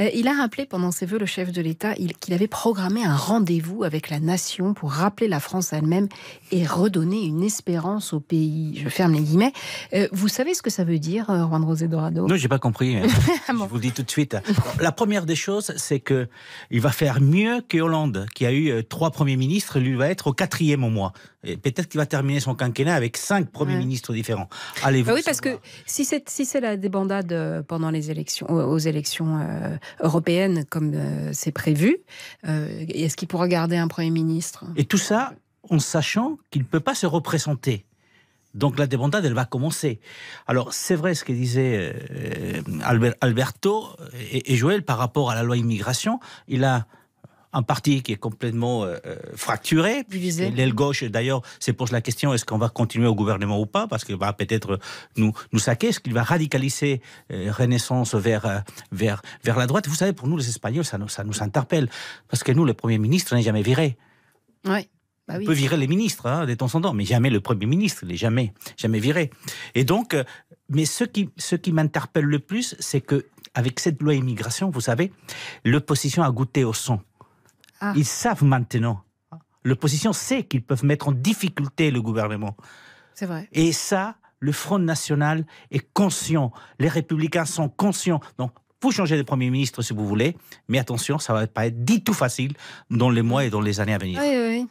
Euh, il a rappelé pendant ses voeux le chef de l'État qu'il avait programmé un rendez-vous avec la nation pour rappeler la France elle-même et redonner une espérance au pays. Je ferme les guillemets. Euh, vous savez ce que ça veut dire, euh, Juan José Dorado Non, j'ai pas compris. Je ah vous le dis tout de suite. La première des choses, c'est que il va faire mieux que Hollande, qui a eu trois premiers ministres. Lui va être au quatrième au mois. Peut-être qu'il va terminer son quinquennat avec cinq premiers ministres différents. Allez, vous bah oui, parce que si c'est si la débandade pendant les élections, aux élections européenne comme euh, c'est prévu. Euh, est-ce qu'il pourra garder un Premier ministre Et tout ça en sachant qu'il ne peut pas se représenter. Donc la débandade, elle va commencer. Alors c'est vrai ce que disait euh, Alberto et Joël par rapport à la loi immigration. Il a un parti qui est complètement euh, euh, fracturé. L'aile gauche, d'ailleurs, se pose la question est-ce qu'on va continuer au gouvernement ou pas Parce qu'il va bah, peut-être euh, nous, nous saquer. Est-ce qu'il va radicaliser Renaissance vers, vers, vers la droite Vous savez, pour nous, les Espagnols, ça nous, ça nous interpelle. Parce que nous, le Premier ministre n'est jamais viré. Oui. Bah On peut virer les ministres hein, des temps mais jamais le Premier ministre, il n'est jamais, jamais viré. Et donc, mais ce qui, ce qui m'interpelle le plus, c'est que avec cette loi immigration, vous savez, l'opposition a goûté au sang. Ah. Ils savent maintenant. L'opposition sait qu'ils peuvent mettre en difficulté le gouvernement. C'est vrai. Et ça, le Front National est conscient. Les Républicains sont conscients. Donc, vous changez de Premier ministre si vous voulez, mais attention, ça ne va pas être dit tout facile dans les mois et dans les années à venir. oui, oui.